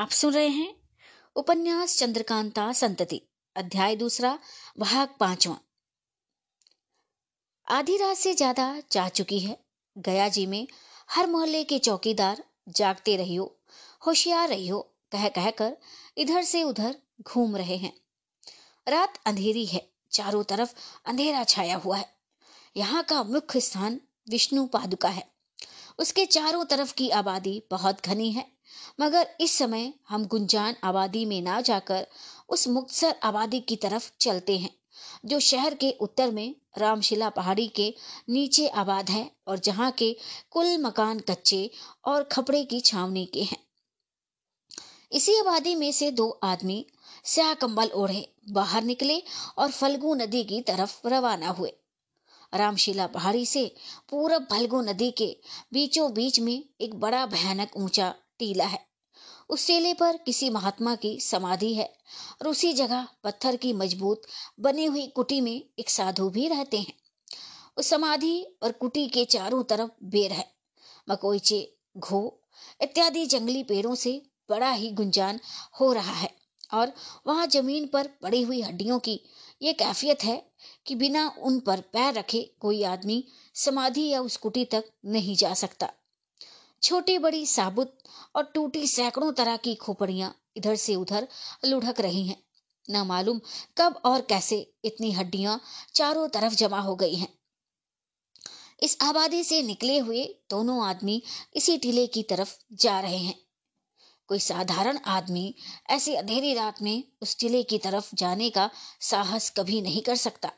आप सुन रहे हैं उपन्यास चंद्रकांता संतति अध्याय दूसरा भाग पांचवा आधी रात से ज्यादा जा चुकी है गया जी में हर मोहल्ले के चौकीदार जागते रहियो होशियार रहियो कह कह कर इधर से उधर घूम रहे हैं रात अंधेरी है चारों तरफ अंधेरा छाया हुआ है यहाँ का मुख्य स्थान विष्णु पादुका है उसके चारों तरफ की आबादी बहुत घनी है मगर इस समय हम गुंजान आबादी में ना जाकर उस मुक्तसर आबादी की तरफ चलते हैं जो शहर के उत्तर में रामशिला पहाड़ी के नीचे आबाद है और जहाँ के कुल मकान कच्चे और खपड़े की छावनी के हैं इसी आबादी में से दो आदमी स्या कंबल ओढ़े बाहर निकले और फलगु नदी की तरफ रवाना हुए रामशिला पहाड़ी से पूरब फलगु नदी के बीचों बीच में एक बड़ा भयानक ऊंचा टीला है उस टीले पर किसी महात्मा की समाधि है और उसी जगह पत्थर की मजबूत बनी हुई कुटी में एक साधु भी रहते हैं उस समाधि और कुटी के चारों तरफ बेर है मकोईचे घो इत्यादि जंगली पेड़ों से बड़ा ही गुंजान हो रहा है और वहाँ जमीन पर पड़ी हुई हड्डियों की ये कैफियत है कि बिना उन पर पैर रखे कोई आदमी समाधि या उस कुटी तक नहीं जा सकता छोटी बड़ी साबुत और टूटी सैकड़ों तरह की खोपड़ियां इधर से उधर लुढ़क रही हैं न मालूम कब और कैसे इतनी हड्डियां चारों तरफ जमा हो गई हैं इस आबादी से निकले हुए दोनों आदमी इसी टीले की तरफ जा रहे हैं कोई साधारण आदमी ऐसी अंधेरी रात में उस टीले की तरफ जाने का साहस कभी नहीं कर सकता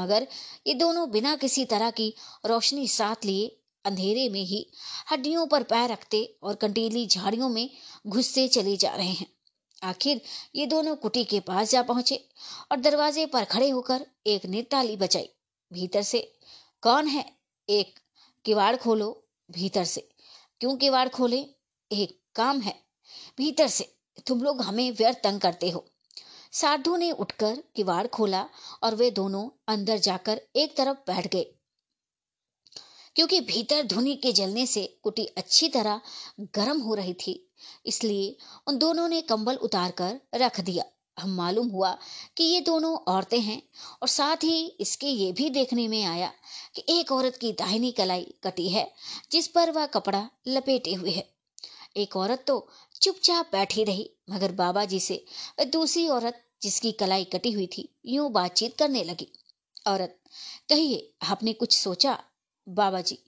मगर ये दोनों बिना किसी तरह की रोशनी साथ लिए अंधेरे में ही हड्डियों पर पैर रखते और कंटीली झाड़ियों में घुसते चले जा रहे हैं आखिर ये दोनों कुटी के पास जा पहुंचे और दरवाजे पर खड़े होकर एक ने ताली बचाई भीतर से कौन है एक किवाड़ खोलो भीतर से क्यों किवाड़ खोले एक काम है भीतर से तुम लोग हमें व्यर्थ तंग करते हो साधु ने उठकर किवाड़ खोला और वे दोनों अंदर जाकर एक तरफ बैठ गए क्योंकि भीतर धुनी के जलने से कुटी अच्छी तरह गर्म हो रही थी इसलिए उन दोनों ने कंबल उतार कर रख दिया हम मालूम हुआ कि ये दोनों औरतें हैं और साथ ही इसके ये भी देखने में आया कि एक औरत की दाहिनी कलाई कटी है जिस पर वह कपड़ा लपेटे हुए है एक औरत तो चुपचाप बैठी रही मगर बाबा जी से दूसरी औरत जिसकी कलाई कटी हुई थी यूं बातचीत करने लगी औरत कहिए आपने कुछ सोचा बाबा जी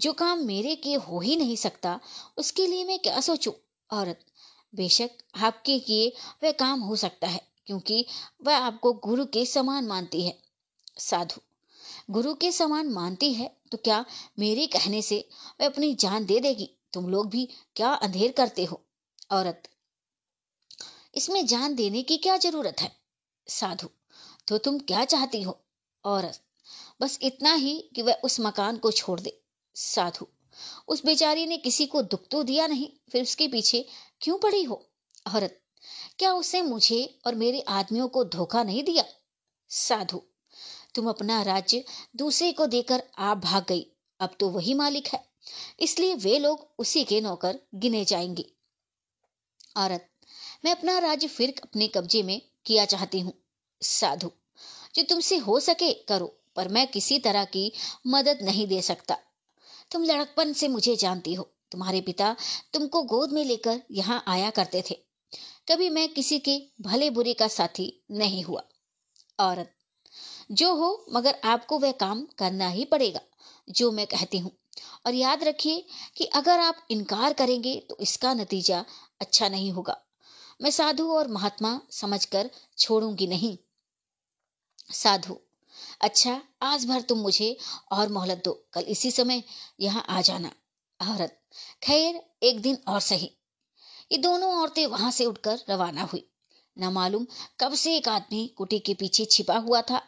जो काम मेरे के हो ही नहीं सकता उसके लिए मैं क्या सोचूं औरत बेशक आपके किए वह काम हो सकता है क्योंकि वह आपको गुरु के समान मानती है साधु गुरु के समान मानती है तो क्या मेरे कहने से वह अपनी जान दे देगी तुम लोग भी क्या अंधेर करते हो औरत इसमें जान देने की क्या जरूरत है साधु तो तुम क्या चाहती हो औरत बस इतना ही कि वह उस मकान को छोड़ दे साधु उस बेचारी ने किसी को दुख तो दिया नहीं फिर उसके पीछे क्यों पड़ी हो औरत क्या उसने मुझे और मेरे आदमियों को धोखा नहीं दिया साधु तुम अपना राज्य दूसरे को देकर आप भाग गई अब तो वही मालिक है इसलिए वे लोग उसी के नौकर गिने जाएंगे औरत मैं अपना राज्य फिर अपने कब्जे में किया चाहती हूँ साधु जो तुमसे हो सके करो पर मैं किसी तरह की मदद नहीं दे सकता तुम लड़कपन से मुझे जानती हो तुम्हारे पिता तुमको गोद में लेकर यहाँ आया करते थे कभी मैं किसी के भले बुरे का साथी नहीं हुआ औरत जो हो मगर आपको वह काम करना ही पड़ेगा जो मैं कहती हूँ और याद रखिए कि अगर आप इनकार करेंगे तो इसका नतीजा अच्छा नहीं होगा मैं साधु और महात्मा समझकर छोड़ूंगी नहीं साधु अच्छा आज भर तुम मुझे और मोहलत दो कल इसी समय यहाँ आ जाना औरत खैर एक दिन और सही ये दोनों औरतें वहां से उठकर रवाना हुई न मालूम कब से एक आदमी कुटी के पीछे छिपा हुआ था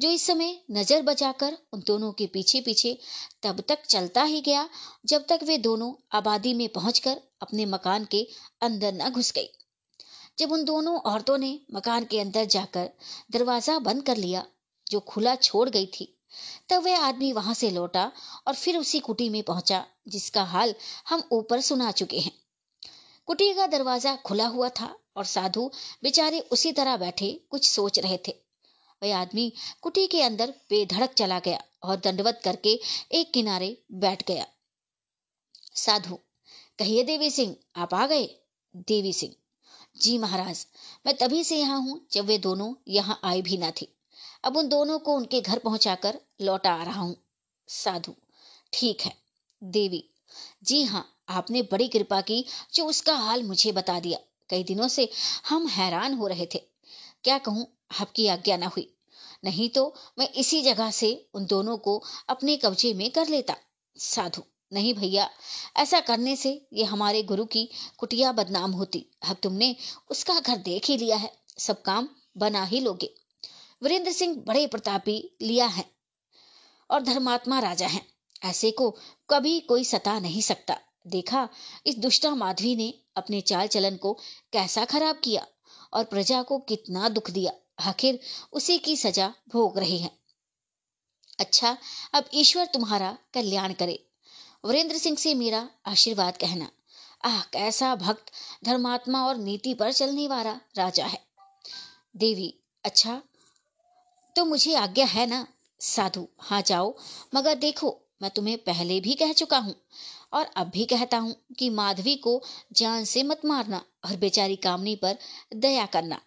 जो इस समय नजर बचाकर उन दोनों के पीछे पीछे तब तक चलता ही गया जब तक वे दोनों आबादी में पहुंचकर अपने मकान के अंदर न घुस गई जब उन दोनों औरतों ने मकान के अंदर जाकर दरवाजा बंद कर लिया जो खुला छोड़ गई थी तब वह आदमी वहां से लौटा और फिर उसी कुटी में पहुंचा जिसका हाल हम ऊपर सुना चुके हैं कुटी का दरवाजा खुला हुआ था और साधु बेचारे उसी तरह बैठे कुछ सोच रहे थे वह आदमी कुटी के अंदर बेधड़क चला गया और दंडवत करके एक किनारे बैठ गया साधु कहिए देवी सिंह आप आ गए देवी सिंह जी महाराज मैं तभी से यहाँ हूँ जब वे दोनों यहाँ आए भी ना थे अब उन दोनों को उनके घर पहुंचाकर लौटा आ रहा हूं साधु ठीक है देवी जी हाँ आपने बड़ी कृपा की जो उसका हाल मुझे बता दिया कई दिनों से हम हैरान हो रहे थे क्या कहूं आपकी आज्ञा ना हुई नहीं तो मैं इसी जगह से उन दोनों को अपने कब्जे में कर लेता साधु नहीं भैया ऐसा करने से ये हमारे गुरु की कुटिया बदनाम होती अब तुमने उसका घर देख ही लिया है सब काम बना ही लोगे वीरेंद्र सिंह बड़े प्रतापी लिया है और धर्मात्मा राजा है ऐसे को कभी कोई सता नहीं सकता देखा इस दुष्टा माधवी ने अपने चाल चलन को कैसा खराब किया और प्रजा को कितना दुख दिया आखिर उसी की सजा भोग रही है अच्छा अब ईश्वर तुम्हारा कल्याण करे वरेंद्र सिंह से मेरा आशीर्वाद कहना आह कैसा भक्त धर्मात्मा और नीति पर चलने वाला राजा है देवी अच्छा तो मुझे आज्ञा है ना साधु हाँ जाओ मगर देखो मैं तुम्हें पहले भी कह चुका हूँ और अब भी कहता हूँ कि माधवी को जान से मत मारना और बेचारी कामनी पर दया करना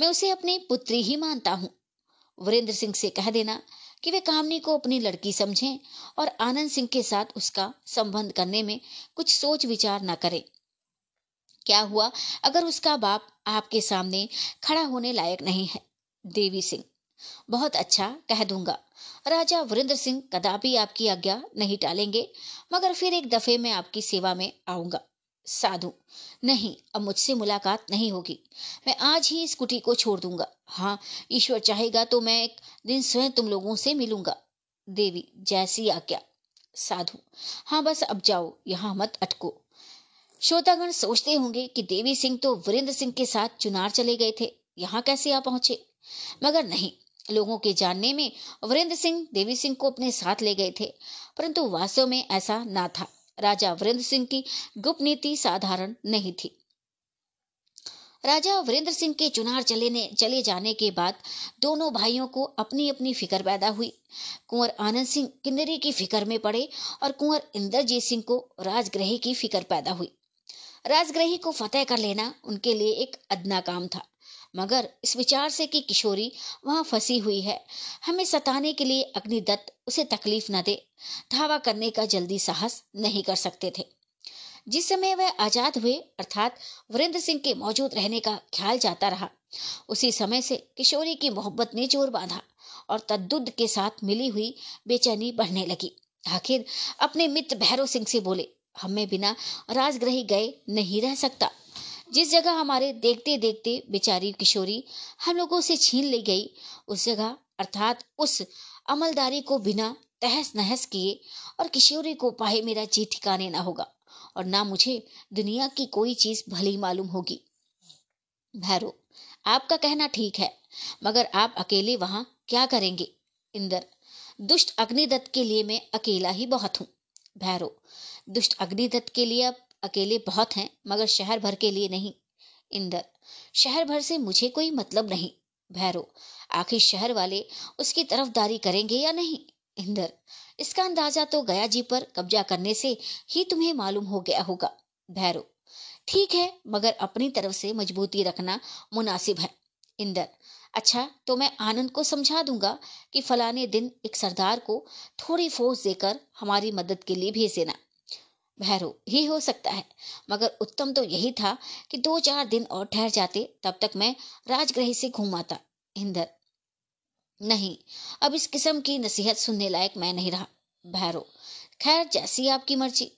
मैं उसे अपनी पुत्री ही मानता हूँ वरेंद्र सिंह से कह देना कि वे कामनी को अपनी लड़की समझें और आनंद सिंह के साथ उसका संबंध करने में कुछ सोच विचार न करें क्या हुआ अगर उसका बाप आपके सामने खड़ा होने लायक नहीं है देवी सिंह बहुत अच्छा कह दूंगा राजा वरिंद्र सिंह कदापि आपकी आज्ञा नहीं टालेंगे मगर फिर एक दफे में आपकी सेवा में आऊंगा साधु नहीं अब मुझसे मुलाकात नहीं होगी मैं आज ही इस कुटी को छोड़ दूंगा हाँ ईश्वर चाहेगा तो मैं एक दिन स्वयं तुम लोगों से मिलूंगा देवी जैसी आज्ञा साधु हाँ बस अब जाओ यहाँ मत अटको श्रोतागण सोचते होंगे कि देवी सिंह तो वरिंद्र सिंह के साथ चुनार चले गए थे यहाँ कैसे आ पहुंचे मगर नहीं लोगों के जानने में वरेंद्र सिंह देवी सिंह को अपने साथ ले गए थे परंतु वास्तव में ऐसा ना था राजा वरेंद्र सिंह की गुप्त नीति साधारण नहीं थी राजा वरेंद्र सिंह के चुनार चले चले जाने के बाद दोनों भाइयों को अपनी अपनी फिक्र पैदा हुई कुंवर आनंद सिंह किन्नरी की फिक्र में पड़े और कुंवर इंद्रजीत सिंह को राजग्रही की फिक्र पैदा हुई राजग्रही को फतेह कर लेना उनके लिए एक अदना काम था मगर इस विचार से कि किशोरी वहां फंसी हुई है हमें सताने के लिए अग्निदत्त उसे तकलीफ न दे धावा करने का जल्दी साहस नहीं कर सकते थे जिस समय वह आजाद हुए अर्थात वीरेंद्र सिंह के मौजूद रहने का ख्याल जाता रहा उसी समय से किशोरी की मोहब्बत ने जोर बांधा और तद्दुद के साथ मिली हुई बेचैनी बढ़ने लगी आखिर अपने मित्र भैरव सिंह से बोले हमें बिना राजग्रही गए नहीं रह सकता जिस जगह हमारे देखते देखते बेचारी किशोरी हम लोगों से छीन ले गई उस जगह अर्थात उस अमलदारी को बिना तहस नहस किए और किशोरी को पाए मेरा जी ठिकाने ना होगा और ना मुझे दुनिया की कोई चीज भली मालूम होगी भैरो आपका कहना ठीक है मगर आप अकेले वहां क्या करेंगे इंदर दुष्ट अग्निदत्त के लिए मैं अकेला ही बहुत हूं भैरो दुष्ट अग्निदत्त के लिए अब अकेले बहुत हैं मगर शहर भर के लिए नहीं इंदर शहर भर से मुझे कोई मतलब नहीं भैरो आखिर शहर वाले उसकी तरफदारी करेंगे या नहीं इंदर इसका अंदाजा तो गया जी पर कब्जा करने से ही तुम्हें मालूम हो गया होगा भैरो ठीक है मगर अपनी तरफ से मजबूती रखना मुनासिब है इंदर अच्छा तो मैं आनंद को समझा दूंगा कि फलाने दिन एक सरदार को थोड़ी फोर्स देकर हमारी मदद के लिए भेज देना भैरव ही हो सकता है मगर उत्तम तो यही था कि दो चार दिन और ठहर जाते तब तक मैं राजगृह से घूम आता इंदर नहीं अब इस किस्म की नसीहत सुनने लायक मैं नहीं रहा भैरव खैर जैसी आपकी मर्जी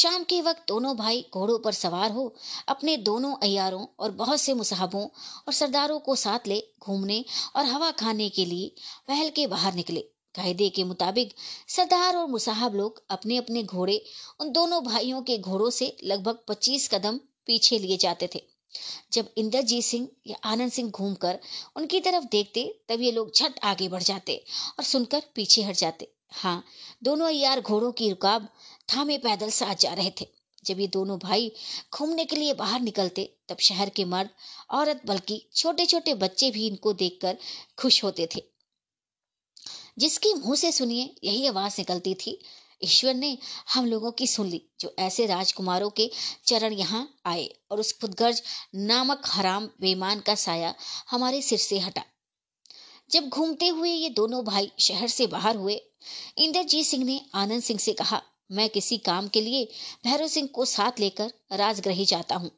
शाम के वक्त दोनों भाई घोड़ों पर सवार हो अपने दोनों अयारों और बहुत से मुसाहबों और सरदारों को साथ ले घूमने और हवा खाने के लिए महल के बाहर निकले कायदे के मुताबिक सरदार और मुसाहब लोग अपने अपने घोड़े उन दोनों भाइयों के घोड़ों से लगभग पच्चीस कदम पीछे लिए जाते थे जब इंद्रजीत सिंह या आनंद सिंह घूमकर उनकी तरफ देखते तब ये लोग झट आगे बढ़ जाते और सुनकर पीछे हट जाते हाँ दोनों यार घोड़ों की रुकाब थामे पैदल साथ जा रहे थे जब ये दोनों भाई घूमने के लिए बाहर निकलते तब शहर के मर्द औरत बल्कि छोटे छोटे बच्चे भी इनको देखकर खुश होते थे जिसके मुंह से सुनिए यही आवाज निकलती थी ईश्वर ने हम लोगों की सुन ली जो ऐसे राजकुमारों के चरण यहाँ आए और उस खुदगर्ज नामक हराम बेमान का साया हमारे सिर से हटा जब घूमते हुए ये दोनों भाई शहर से बाहर हुए इंद्रजीत सिंह ने आनंद सिंह से कहा मैं किसी काम के लिए भैरव सिंह को साथ लेकर राजग्रही जाता हूँ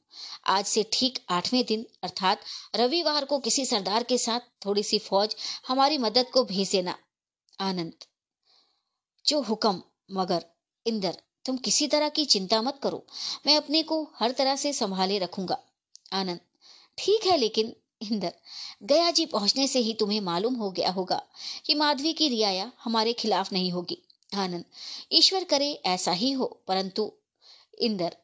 आज से ठीक आठवें दिन अर्थात रविवार को किसी सरदार के साथ थोड़ी सी फौज हमारी मदद को भेज देना आनंद जो हुक्म मगर इंदर तुम किसी तरह की चिंता मत करो मैं अपने को हर तरह से संभाले रखूंगा आनंद ठीक है लेकिन इंदर गया जी पहुंचने से ही तुम्हें मालूम हो गया होगा कि माधवी की रियाया हमारे खिलाफ नहीं होगी आनंद ईश्वर करे ऐसा ही हो परंतु इंदर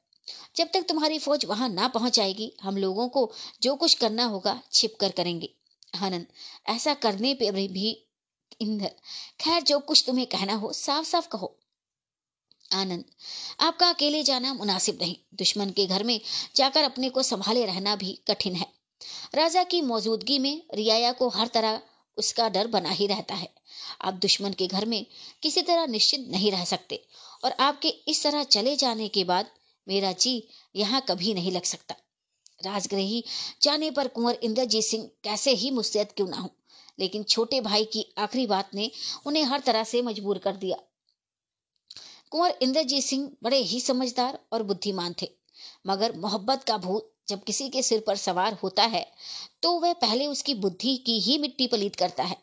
जब तक तुम्हारी फौज वहां ना पहुंच जाएगी हम लोगों को जो कुछ करना होगा छिप कर करेंगे आनंद ऐसा करने पर भी इंदर खैर जो कुछ तुम्हें कहना हो साफ साफ कहो आनंद आपका अकेले जाना मुनासिब नहीं दुश्मन के घर में जाकर अपने को संभाले रहना भी कठिन है राजा की मौजूदगी में रियाया को हर तरह उसका डर बना ही रहता है आप दुश्मन के घर में किसी तरह निश्चित नहीं रह सकते और आपके इस तरह चले जाने के बाद मेरा जी यहाँ कभी नहीं लग सकता राजगृही जाने पर कुंवर इंद्रजीत सिंह कैसे ही मुस्तैद क्यों ना हो लेकिन छोटे भाई की आखिरी बात ने उन्हें हर तरह से मजबूर कर दिया कुंवर इंद्रजीत सिंह बड़े ही समझदार और बुद्धिमान थे मगर मोहब्बत का भूत जब किसी के सिर पर सवार होता है तो वह पहले उसकी बुद्धि की ही मिट्टी पलीत करता है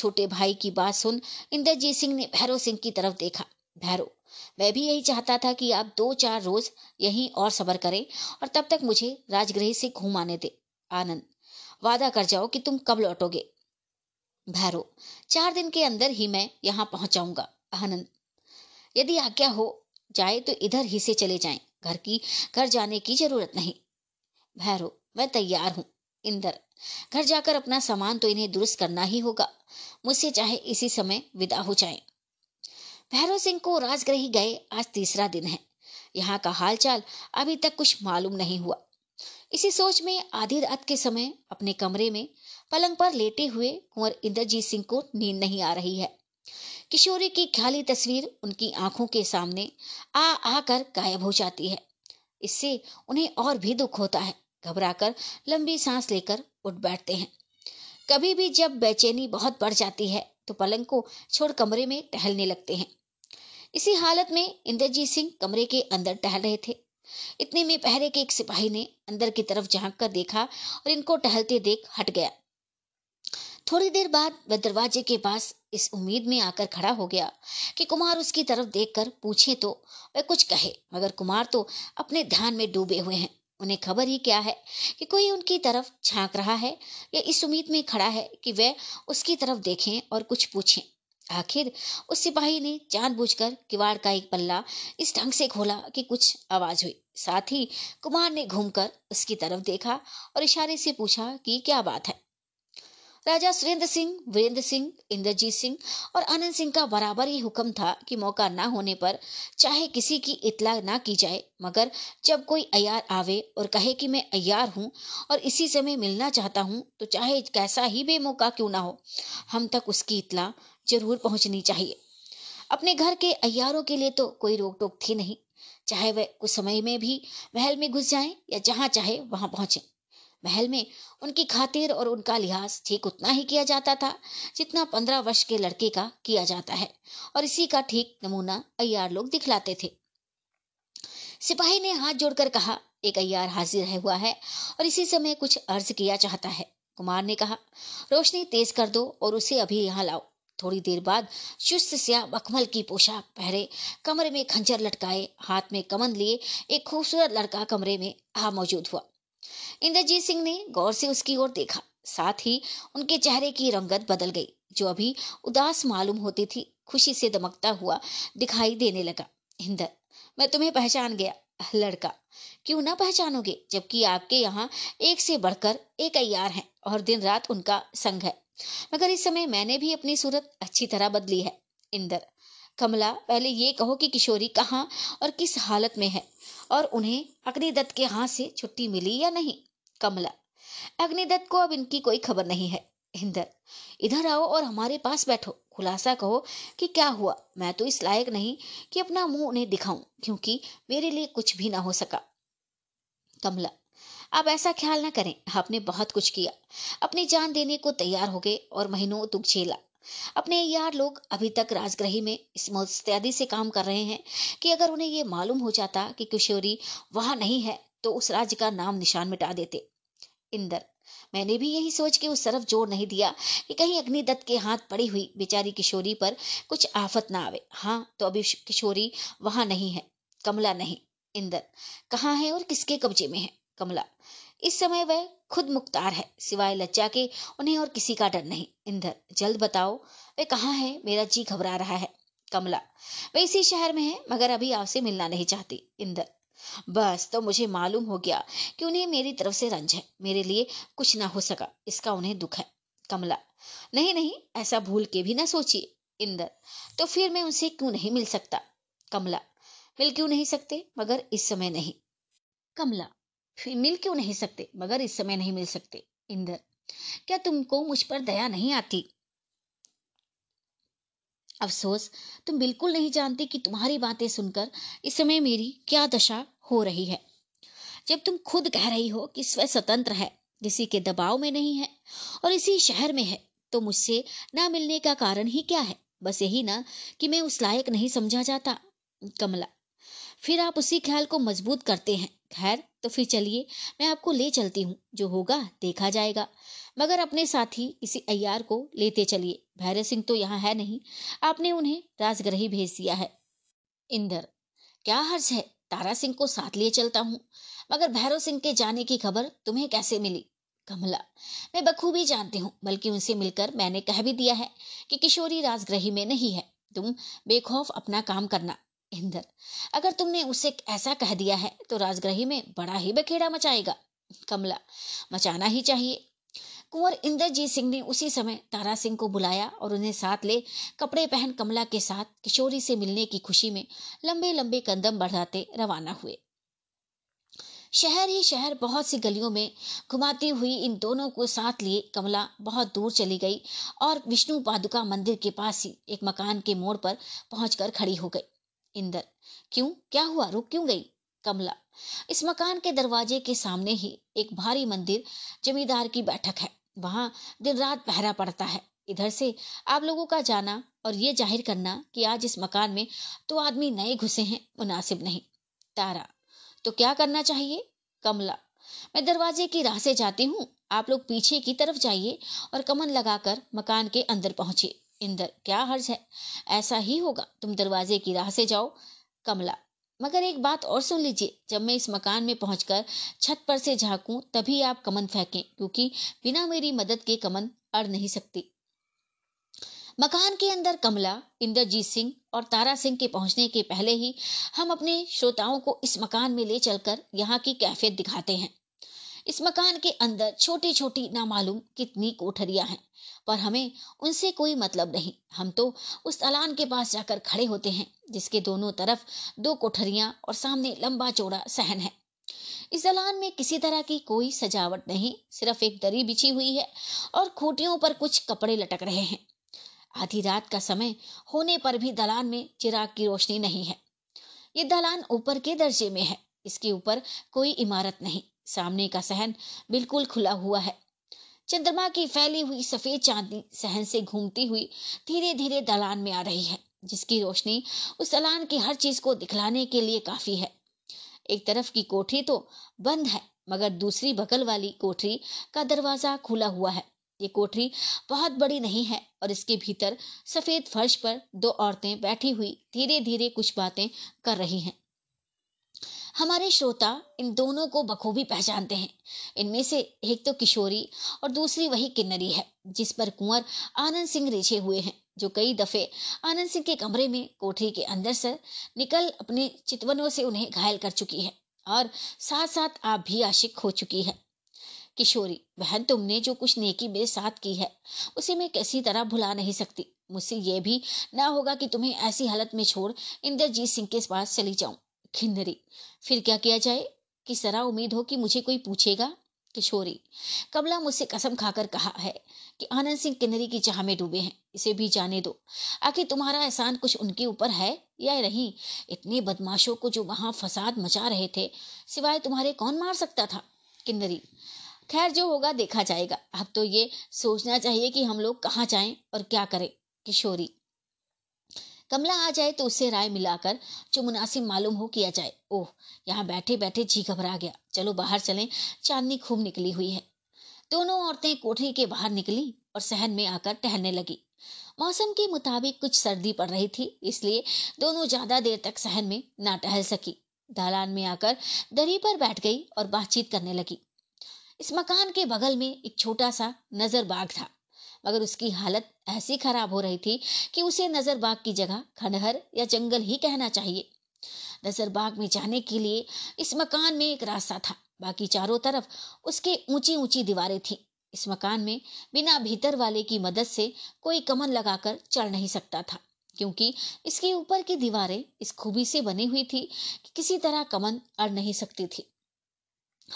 छोटे भाई की बात सुन इंद्रजीत सिंह ने भैरव सिंह की तरफ देखा भैरव मैं भी यही चाहता था कि आप दो चार रोज यहीं और सबर करें और तब तक मुझे राजगृह से घूम आने दे आनंद वादा कर जाओ कि तुम कब लौटोगे भैरो चार दिन के अंदर ही मैं यहाँ पहुंचाऊंगा आनंद यदि आज्ञा हो जाए तो इधर ही से चले जाएं घर की घर जाने की जरूरत नहीं भैरो मैं तैयार हूँ इंदर घर जाकर अपना सामान तो इन्हें दुरुस्त करना ही होगा मुझसे चाहे इसी समय विदा हो जाए भैरव सिंह को राजगृह गए आज तीसरा दिन है यहाँ का हालचाल अभी तक कुछ मालूम नहीं हुआ इसी सोच में आधी रात के समय अपने कमरे में पलंग पर लेटे हुए कुंवर इंद्रजीत सिंह को नींद नहीं आ रही है किशोरी की ख्याली तस्वीर उनकी आंखों के सामने आ आकर गायब हो जाती है इससे उन्हें और भी दुख होता है घबराकर लंबी सांस लेकर उठ बैठते हैं कभी भी जब बेचैनी बहुत बढ़ जाती है तो पलंग को छोड़ कमरे में टहलने लगते हैं इसी हालत में इंद्रजीत सिंह कमरे के अंदर टहल रहे थे इतने में पहरे के एक सिपाही ने अंदर की तरफ झांक कर देखा और इनको टहलते देख हट गया थोड़ी देर बाद वह दरवाजे के पास इस उम्मीद में आकर खड़ा हो गया कि कुमार उसकी तरफ देखकर पूछे तो वह कुछ कहे मगर कुमार तो अपने ध्यान में डूबे हुए हैं उन्हें खबर ही क्या है कि कोई उनकी तरफ झांक रहा है या इस उम्मीद में खड़ा है कि वह उसकी तरफ देखें और कुछ पूछें आखिर उस सिपाही ने जानबूझकर किवाड़ का एक पल्ला इस ढंग से खोला कि कुछ आवाज हुई साथ ही कुमार ने घूमकर उसकी तरफ देखा और इशारे से पूछा कि क्या बात है राजा सुरेंद्र सिंह वीरेंद्र सिंह इंद्रजीत सिंह और आनंद सिंह का बराबर ही हुक्म था कि मौका ना होने पर चाहे किसी की इतला ना की जाए मगर जब कोई अयार आवे और कहे कि मैं अयार हूँ और इसी समय मिलना चाहता हूँ तो चाहे कैसा ही बेमौका क्यों ना हो हम तक उसकी इतला जरूर पहुँचनी चाहिए अपने घर के अयारों के लिए तो कोई रोक टोक थी नहीं चाहे वह कुछ समय में भी महल में घुस जाएं या जहां चाहे वहां पहुंचे महल में उनकी खातिर और उनका लिहाज ठीक उतना ही किया जाता था जितना पंद्रह वर्ष के लड़के का किया जाता है और इसी का ठीक नमूना अयार लोग दिखलाते थे सिपाही ने हाथ जोड़कर कहा एक अयार हाजिर है हुआ है और इसी समय कुछ अर्ज किया चाहता है कुमार ने कहा रोशनी तेज कर दो और उसे अभी यहाँ लाओ थोड़ी देर बाद चुस्त सिया मखमल की पोशाक पहरे कमरे में खंजर लटकाए हाथ में कमन लिए एक खूबसूरत लड़का कमरे में आ मौजूद हुआ इंद्रजीत सिंह ने गौर से उसकी ओर देखा साथ ही उनके चेहरे की रंगत बदल गई जो अभी उदास मालूम होती थी खुशी से दमकता हुआ दिखाई देने लगा इंदर मैं तुम्हें पहचान गया लड़का क्यों ना पहचानोगे जबकि आपके यहाँ एक से बढ़कर एक अयार हैं और दिन रात उनका संग है मगर इस समय मैंने भी अपनी सूरत अच्छी तरह बदली है इंदर कमला पहले ये कहो कि किशोरी कहाँ और किस हालत में है और उन्हें अग्निदत्त के हाथ से छुट्टी मिली या नहीं कमला अग्निदत्त को अब इनकी कोई खबर नहीं है इंदर इधर आओ और हमारे पास बैठो खुलासा कहो कि क्या हुआ मैं तो इस लायक नहीं कि अपना मुंह उन्हें दिखाऊं क्योंकि मेरे लिए कुछ भी ना हो सका कमला आप ऐसा ख्याल ना करें आपने बहुत कुछ किया अपनी जान देने को तैयार हो गए और महीनों दुख झेला अपने यार लोग अभी तक राजग्रही में इस मुस्तैदी से काम कर रहे हैं कि अगर उन्हें ये मालूम हो जाता कि किशोरी वहां नहीं है तो उस राज्य का नाम निशान मिटा देते इंदर मैंने भी यही सोच के उस तरफ जोर नहीं दिया कि कहीं अग्निदत्त के हाथ पड़ी हुई बेचारी किशोरी पर कुछ आफत ना आवे हाँ तो अभी किशोरी वहां नहीं है कमला नहीं इंदर कहाँ है और किसके कब्जे में है कमला इस समय वह खुद मुख्तार है सिवाय लज्जा के उन्हें और किसी का डर नहीं इंदर जल्द बताओ वे कहाँ है मेरा जी घबरा रहा है कमला वे इसी शहर में है मगर अभी आपसे मिलना नहीं चाहती इंदर बस तो मुझे मालूम हो गया कि उन्हें मेरी तरफ से रंज है मेरे लिए कुछ ना हो सका इसका उन्हें दुख है कमला नहीं नहीं ऐसा भूल के भी ना सोचिए इंदर तो फिर मैं उनसे क्यों नहीं मिल सकता कमला मिल क्यों नहीं सकते मगर इस समय नहीं कमला फिर मिल क्यों नहीं सकते मगर इस समय नहीं मिल सकते इंद्र क्या तुमको मुझ पर दया नहीं आती अफसोस तुम बिल्कुल नहीं जानते कि तुम्हारी बातें सुनकर इस समय मेरी क्या दशा हो रही है जब तुम खुद कह रही हो कि स्वयं स्वतंत्र है किसी के दबाव में नहीं है और इसी शहर में है तो मुझसे ना मिलने का कारण ही क्या है बस यही ना कि मैं उस लायक नहीं समझा जाता कमला फिर आप उसी ख्याल को मजबूत करते हैं खैर तो फिर चलिए मैं आपको ले चलती हूँ जो होगा देखा जाएगा मगर अपने साथ ही किसी अयार को लेते चलिए भैरव सिंह तो यहाँ है नहीं आपने उन्हें राजग्रही भेज दिया है इंदर क्या हर्ज है तारा सिंह को साथ लिए चलता हूँ मगर भैरव सिंह के जाने की खबर तुम्हें कैसे मिली कमला मैं बखूबी जानती हूँ बल्कि उनसे मिलकर मैंने कह भी दिया है कि किशोरी राजग्रही में नहीं है तुम बेखौफ अपना काम करना इंद्र अगर तुमने उसे ऐसा कह दिया है तो राजग्रही में बड़ा ही बखेड़ा मचाएगा कमला मचाना ही चाहिए कुंवर इंद्रजीत सिंह ने उसी समय तारा सिंह को बुलाया और उन्हें साथ ले कपड़े पहन कमला के साथ किशोरी से मिलने की खुशी में लंबे लंबे कदम बढ़ाते रवाना हुए शहर ही शहर बहुत सी गलियों में घुमाती हुई इन दोनों को साथ लिए कमला बहुत दूर चली गई और विष्णु पादुका मंदिर के पास ही एक मकान के मोड़ पर पहुंचकर खड़ी हो गई इंदर क्यों क्या हुआ रुक क्यों गई कमला इस मकान के दरवाजे के सामने ही एक भारी मंदिर जमींदार की बैठक है वहां दिन रात पहरा पड़ता है इधर से आप लोगों का जाना और ये जाहिर करना कि आज इस मकान में तो आदमी नए घुसे हैं मुनासिब नहीं तारा तो क्या करना चाहिए कमला मैं दरवाजे की राह से जाती हूँ आप लोग पीछे की तरफ जाइए और कमन लगाकर मकान के अंदर पहुंचे इंदर क्या हर्ज है ऐसा ही होगा तुम दरवाजे की राह से जाओ कमला मगर एक बात और सुन लीजिए जब मैं इस मकान में पहुंचकर छत पर से झांकूं तभी आप कमन फेंकें क्योंकि बिना मेरी मदद के कमन अड़ नहीं सकती मकान के अंदर कमला इंद्रजीत सिंह और तारा सिंह के पहुंचने के पहले ही हम अपने श्रोताओं को इस मकान में ले चलकर यहाँ की कैफियत दिखाते हैं इस मकान के अंदर छोटी छोटी नामालूम कितनी कोठरियां हैं पर हमें उनसे कोई मतलब नहीं हम तो उस अलान के पास जाकर खड़े होते हैं जिसके दोनों तरफ दो कोठरियां और सामने लंबा चौड़ा सहन है इस दलान में किसी तरह की कोई सजावट नहीं सिर्फ एक दरी बिछी हुई है और खोटियों पर कुछ कपड़े लटक रहे हैं आधी रात का समय होने पर भी दलान में चिराग की रोशनी नहीं है ये दलान ऊपर के दर्जे में है इसके ऊपर कोई इमारत नहीं सामने का सहन बिल्कुल खुला हुआ है चंद्रमा की फैली हुई सफेद चांदी सहन से घूमती हुई धीरे धीरे दलान में आ रही है जिसकी रोशनी उस दलान की हर चीज को दिखलाने के लिए काफी है एक तरफ की कोठरी तो बंद है मगर दूसरी बगल वाली कोठरी का दरवाजा खुला हुआ है ये कोठरी बहुत बड़ी नहीं है और इसके भीतर सफेद फर्श पर दो औरतें बैठी हुई धीरे धीरे कुछ बातें कर रही हैं हमारे श्रोता इन दोनों को बखूबी पहचानते हैं इनमें से एक तो किशोरी और दूसरी वही किन्नरी है जिस पर कुंवर आनंद सिंह रिछे हुए हैं जो कई दफे आनंद सिंह के कमरे में कोठरी के अंदर से निकल अपने चितवनों से उन्हें घायल कर चुकी है और साथ साथ आप भी आशिक हो चुकी है किशोरी बहन तुमने जो कुछ नेकी मेरे साथ की है उसे मैं किसी तरह भुला नहीं सकती मुझसे यह भी ना होगा कि तुम्हें ऐसी हालत में छोड़ इंद्रजीत सिंह के पास चली जाऊं किन्नरी फिर क्या किया जाए कि सरा उम्मीद हो कि मुझे कोई पूछेगा किशोरी कमला मुझसे कसम खाकर कहा है कि आनंद सिंह किन्नरी की चाह में डूबे हैं इसे भी जाने दो आखिर तुम्हारा एहसान कुछ उनके ऊपर है या नहीं इतने बदमाशों को जो वहां फसाद मचा रहे थे सिवाय तुम्हारे कौन मार सकता था किन्नरी खैर जो होगा देखा जाएगा अब तो ये सोचना चाहिए कि हम लोग कहाँ जाएं और क्या करें किशोरी कमला आ जाए तो उससे राय मिलाकर जो मुनासिब मालूम हो किया जाए ओह यहाँ बैठे बैठे जी घबरा गया चलो बाहर चलें चांदनी खूब निकली हुई है दोनों औरतें कोठरी के बाहर निकली और सहन में आकर टहलने लगी मौसम के मुताबिक कुछ सर्दी पड़ रही थी इसलिए दोनों ज्यादा देर तक सहन में ना टहल सकी दालान में आकर दरी पर बैठ गई और बातचीत करने लगी इस मकान के बगल में एक छोटा सा नजर बाग था मगर उसकी हालत ऐसी खराब हो रही थी कि उसे नज़रबाग की जगह खंडहर या जंगल ही कहना चाहिए नज़रबाग में जाने के लिए इस मकान में एक रास्ता था बाकी चारों तरफ उसके ऊंची ऊंची दीवारें थी इस मकान में बिना भीतर वाले की मदद से कोई कमन लगाकर चल नहीं सकता था क्योंकि इसके ऊपर की दीवारें इस खूबी से बनी हुई थी कि किसी तरह कमन अड़ नहीं सकती थी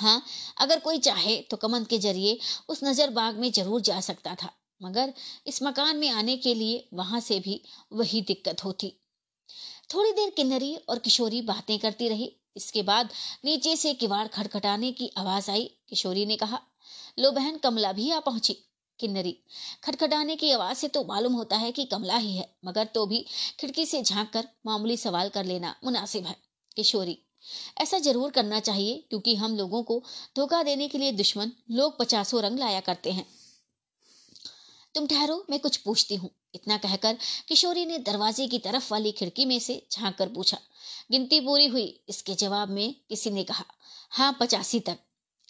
हाँ अगर कोई चाहे तो कमन के जरिए उस नज़रबाग में जरूर जा सकता था मगर इस मकान में आने के लिए वहां से भी वही दिक्कत होती थोड़ी देर किन्नरी और किशोरी बातें करती रही इसके बाद नीचे से किवाड़ खटखटाने की आवाज आई किशोरी ने कहा लो बहन कमला भी आ पहुंची किन्नरी खटखटाने की आवाज से तो मालूम होता है कि कमला ही है मगर तो भी खिड़की से झांक कर मामूली सवाल कर लेना मुनासिब है किशोरी ऐसा जरूर करना चाहिए क्योंकि हम लोगों को धोखा देने के लिए दुश्मन लोग पचासों रंग लाया करते हैं तुम ठहरो मैं कुछ पूछती हूँ इतना कहकर किशोरी ने दरवाजे की तरफ वाली खिड़की में से झांक कर पूछा गिनती पूरी हुई इसके जवाब में किसी ने कहा हाँ पचासी तक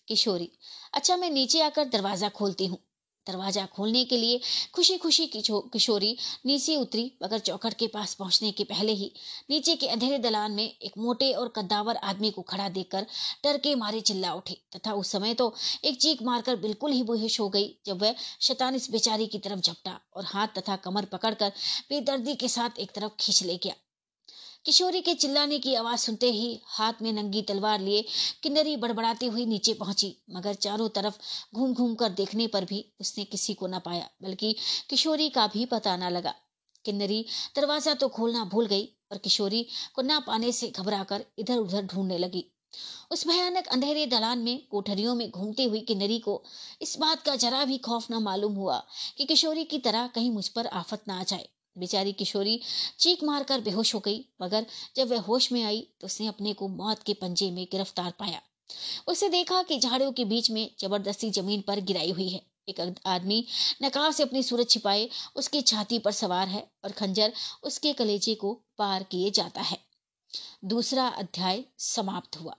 किशोरी अच्छा मैं नीचे आकर दरवाजा खोलती हूँ दरवाजा खोलने के लिए खुशी खुशी किशोरी नीचे उतरी मगर चौखट के पास पहुंचने के पहले ही नीचे के अंधेरे दलान में एक मोटे और कद्दावर आदमी को खड़ा देखकर डर के मारे चिल्ला उठे तथा उस समय तो एक चीख मारकर बिल्कुल ही बेहोश हो गई जब वह शतान इस बेचारी की तरफ झपटा और हाथ तथा कमर पकड़कर बेदर्दी के साथ एक तरफ खींच ले गया किशोरी के चिल्लाने की आवाज सुनते ही हाथ में नंगी तलवार लिए किन्नरी बड़बड़ाती हुई नीचे पहुंची मगर चारों तरफ घूम घूम कर देखने पर भी उसने किसी को न पाया बल्कि किशोरी का भी पता न लगा किन्नरी दरवाजा तो खोलना भूल गई और किशोरी को ना पाने से घबराकर इधर उधर ढूंढने लगी उस भयानक अंधेरे दलान में कोठरियों में घूमती हुई किन्नरी को इस बात का जरा भी खौफ न मालूम हुआ कि किशोरी की तरह कहीं मुझ पर आफत ना आ जाए बेचारी किशोरी चीख मारकर बेहोश हो गई मगर जब वह होश में आई तो उसने अपने को मौत के पंजे में गिरफ्तार पाया उसने देखा कि झाड़ियों के बीच में जबरदस्ती जमीन पर गिराई हुई है एक आदमी नकाब से अपनी सूरत छिपाए उसकी छाती पर सवार है और खंजर उसके कलेजे को पार किए जाता है दूसरा अध्याय समाप्त हुआ